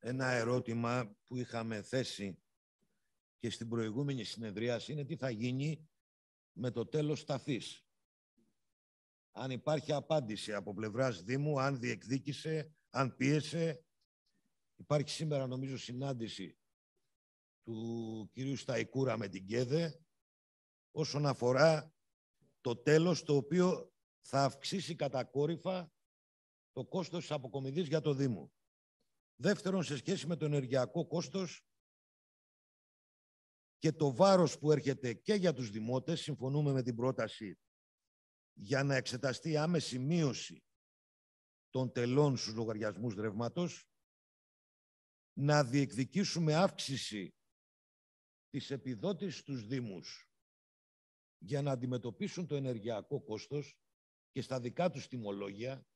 ένα ερώτημα που είχαμε θέσει και στην προηγούμενη συνεδρίαση είναι τι θα γίνει με το τέλος ταφής. Αν υπάρχει απάντηση από πλευράς Δήμου, αν διεκδίκησε, αν πίεσε. Υπάρχει σήμερα νομίζω συνάντηση του κυρίου Σταϊκούρα με την ΚΕΔΕ όσον αφορά το τέλος το οποίο θα αυξήσει κατακόρυφα το κόστος της αποκομιδής για το Δήμο. Δεύτερον, σε σχέση με το ενεργειακό κόστος και το βάρος που έρχεται και για τους δημότες, συμφωνούμε με την πρόταση για να εξεταστεί άμεση μείωση των τελών στους λογαριασμούς ρεύματος, να διεκδικήσουμε αύξηση της επιδότησης στους Δήμους για να αντιμετωπίσουν το ενεργειακό κόστος και στα δικά τους τιμολόγια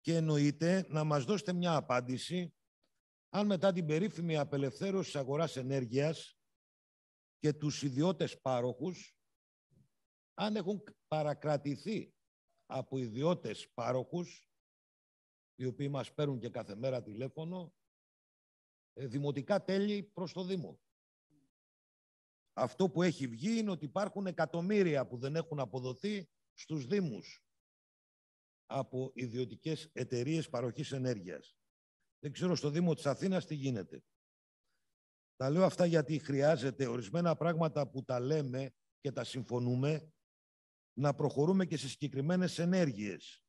και εννοείται να μας δώσετε μια απάντηση αν μετά την περίφημη απελευθέρωση της αγοράς ενέργειας και τους ιδιώτες πάροχους, αν έχουν παρακρατηθεί από ιδιώτες πάροχους, οι οποίοι μας παίρνουν και κάθε μέρα τηλέφωνο, ε, δημοτικά τέλη προς το Δήμο. Αυτό που έχει βγει είναι ότι υπάρχουν εκατομμύρια που δεν έχουν αποδοθεί στους Δήμους από ιδιωτικές εταιρείες παροχής ενέργειας. Δεν ξέρω στο Δήμο της Αθήνας τι γίνεται. Τα λέω αυτά γιατί χρειάζεται ορισμένα πράγματα που τα λέμε και τα συμφωνούμε να προχωρούμε και σε συγκεκριμένες ενέργειες.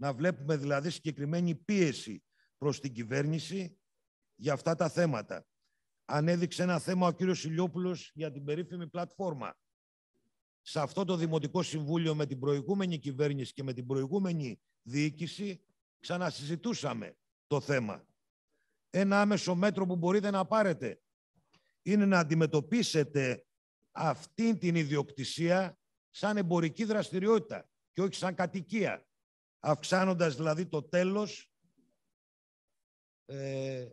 Να βλέπουμε δηλαδή συγκεκριμένη πίεση προς την κυβέρνηση για αυτά τα θέματα. Ανέδειξε ένα θέμα ο κύριος Ηλιόπουλος για την περίφημη πλατφόρμα σε αυτό το Δημοτικό Συμβούλιο με την προηγούμενη κυβέρνηση και με την προηγούμενη διοίκηση ξανασυζητούσαμε το θέμα. Ένα άμεσο μέτρο που μπορείτε να πάρετε είναι να αντιμετωπίσετε αυτή την ιδιοκτησία σαν εμπορική δραστηριότητα και όχι σαν κατοικία, αυξάνοντας δηλαδή το τέλος ε,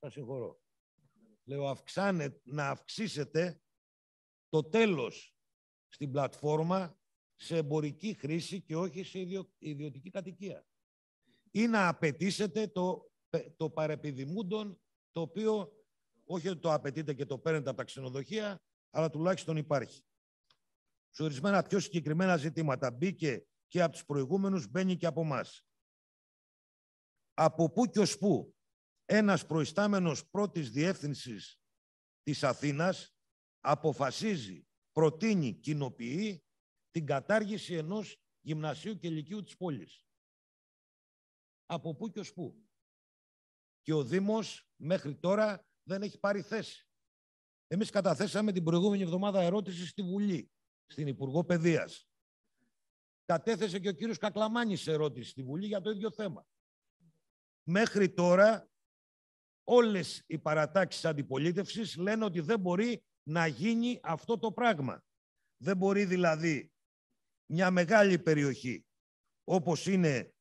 Θα συγχωρώ λέω αυξάνε, να αυξήσετε το τέλος στην πλατφόρμα σε εμπορική χρήση και όχι σε ιδιωτική κατοικία. Ή να απαιτήσετε το, το παρεπιδημούντον, το οποίο όχι το απαιτείτε και το παίρνετε από τα ξενοδοχεία, αλλά τουλάχιστον υπάρχει. Σε ορισμένα πιο συγκεκριμένα ζητήματα μπήκε και από τους προηγούμενους, μπαίνει και από εμάς. Από πού και ως πού ένας προϊστάμενος πρώτης διεύθυνσης της Αθήνας αποφασίζει, προτείνει, κοινοποιεί την κατάργηση ενός γυμνασίου και λυκείου της πόλης. Από πού και ως πού. Και ο Δήμος μέχρι τώρα δεν έχει πάρει θέση. Εμείς καταθέσαμε την προηγούμενη εβδομάδα ερώτηση στη Βουλή, στην Υπουργό Παιδείας. Κατέθεσε και ο κύριος Κακλαμάνης ερώτηση στη Βουλή για το ίδιο θέμα. Μέχρι τώρα όλες οι παρατάξεις αντιπολίτευσης λένε ότι δεν μπορεί να γίνει αυτό το πράγμα. Δεν μπορεί δηλαδή μια μεγάλη περιοχή όπως είναι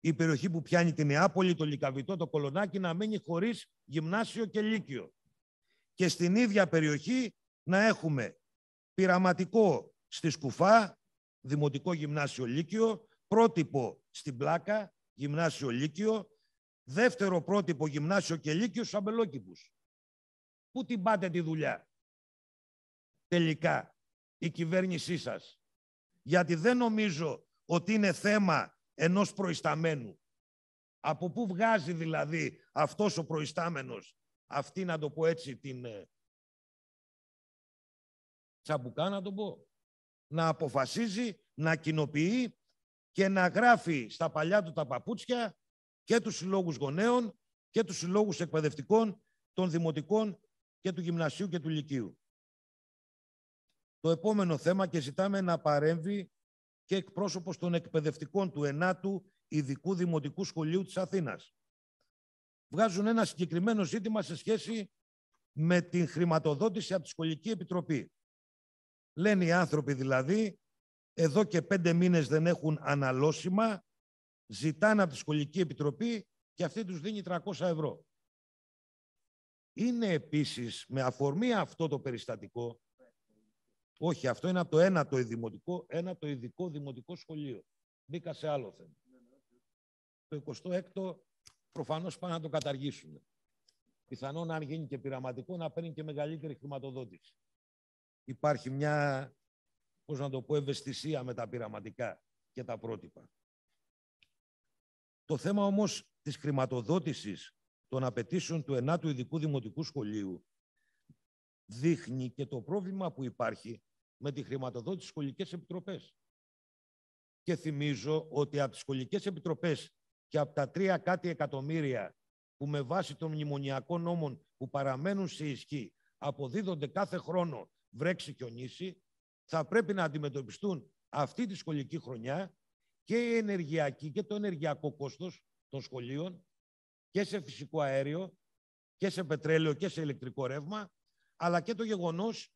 η περιοχή που πιάνει την Νεάπολη, το Λικαβιτό, το Κολονάκι να μείνει χωρίς γυμνάσιο και λύκειο. Και στην ίδια περιοχή να έχουμε πειραματικό στη Σκουφά, δημοτικό γυμνάσιο λύκειο, πρότυπο στην Πλάκα, γυμνάσιο λύκειο, Δεύτερο πρότυπο γυμνάσιο και λύκειο στους Πού την πάτε τη δουλειά τελικά η κυβέρνησή σας. Γιατί δεν νομίζω ότι είναι θέμα ενός προϊσταμένου. Από πού βγάζει δηλαδή αυτός ο προϊστάμενος αυτή να το πω έτσι την ε, τσαμπουκά να το πω. Να αποφασίζει, να κοινοποιεί και να γράφει στα παλιά του τα παπούτσια και τους συλλόγους γονέων και τους συλλόγους εκπαιδευτικών, των δημοτικών και του γυμνασίου και του λυκείου. Το επόμενο θέμα και ζητάμε να παρέμβει και εκπρόσωπος των εκπαιδευτικών του ΕΝΑΤΟΥ Ειδικού Δημοτικού Σχολείου της Αθήνας. Βγάζουν ένα συγκεκριμένο ζήτημα σε σχέση με την χρηματοδότηση από τη Σχολική Επιτροπή. Λένε οι άνθρωποι δηλαδή, εδώ και πέντε μήνες δεν έχουν αναλώσιμα, ζητάνε από τη Σχολική Επιτροπή και αυτή τους δίνει 300 ευρώ. Είναι επίσης με αφορμή αυτό το περιστατικό, όχι αυτό είναι από το ένα το δημοτικό, ένα το ειδικό δημοτικό σχολείο. Μπήκα σε άλλο θέμα. Το 26ο προφανώς πάνε να το καταργήσουν. Πιθανόν αν γίνει και πειραματικό να παίρνει και μεγαλύτερη χρηματοδότηση. Υπάρχει μια, πώς να το πω, ευαισθησία με τα πειραματικά και τα πρότυπα. Το θέμα όμως της χρηματοδότησης των απαιτήσεων του 9 Ειδικού Δημοτικού Σχολείου δείχνει και το πρόβλημα που υπάρχει με τη χρηματοδότηση σχολικές επιτροπές. Και θυμίζω ότι από τις σχολικές επιτροπές και από τα τρία κάτι εκατομμύρια που με βάση των μνημονιακών νόμων που παραμένουν σε ισχύ αποδίδονται κάθε χρόνο βρέξει και ονίσει, θα πρέπει να αντιμετωπιστούν αυτή τη σχολική χρονιά και η ενεργειακή και το ενεργειακό κόστος των σχολείων και σε φυσικό αέριο και σε πετρέλαιο και σε ηλεκτρικό ρεύμα, αλλά και το γεγονός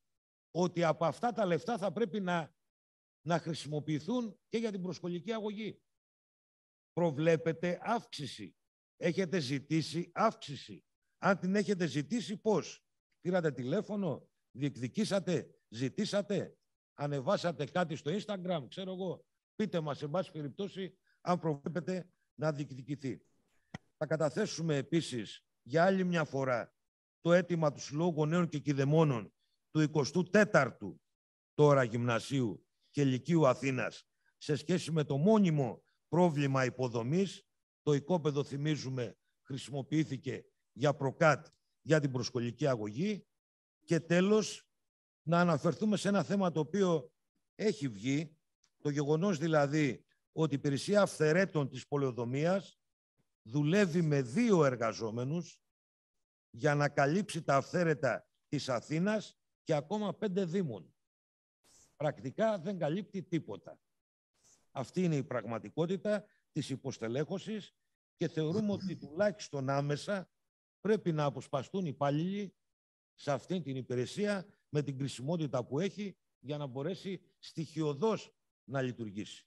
ότι από αυτά τα λεφτά θα πρέπει να, να χρησιμοποιηθούν και για την προσχολική αγωγή. Προβλέπετε αύξηση. Έχετε ζητήσει αύξηση. Αν την έχετε ζητήσει, πώς. Πήρατε τηλέφωνο, διεκδικήσατε, ζητήσατε, ανεβάσατε κάτι στο Instagram, ξέρω εγώ, Πείτε μας, σε πάση περιπτώσει, αν προβλέπετε να διεκδικηθεί. Θα καταθέσουμε επίσης για άλλη μια φορά το αίτημα του Συλλόγου νέων και Κιδεμόνων του 24ου τώρα Γυμνασίου και Λυκείου Αθήνας σε σχέση με το μόνιμο πρόβλημα υποδομής. Το οικόπεδο, θυμίζουμε, χρησιμοποιήθηκε για προκάτ για την προσχολική αγωγή. Και τέλος, να αναφερθούμε σε ένα θέμα το οποίο έχει βγει το γεγονός δηλαδή ότι η υπηρεσία αυθερέτων της πολεοδομίας δουλεύει με δύο εργαζόμενους για να καλύψει τα αυθαίρετα της Αθήνας και ακόμα πέντε δήμων. Πρακτικά δεν καλύπτει τίποτα. Αυτή είναι η πραγματικότητα της υποστελέχωσης και θεωρούμε ότι τουλάχιστον άμεσα πρέπει να αποσπαστούν οι υπάλληλοι σε αυτή την υπηρεσία με την κρισιμότητα που έχει για να μπορέσει στοιχειοδός να λειτουργήσει.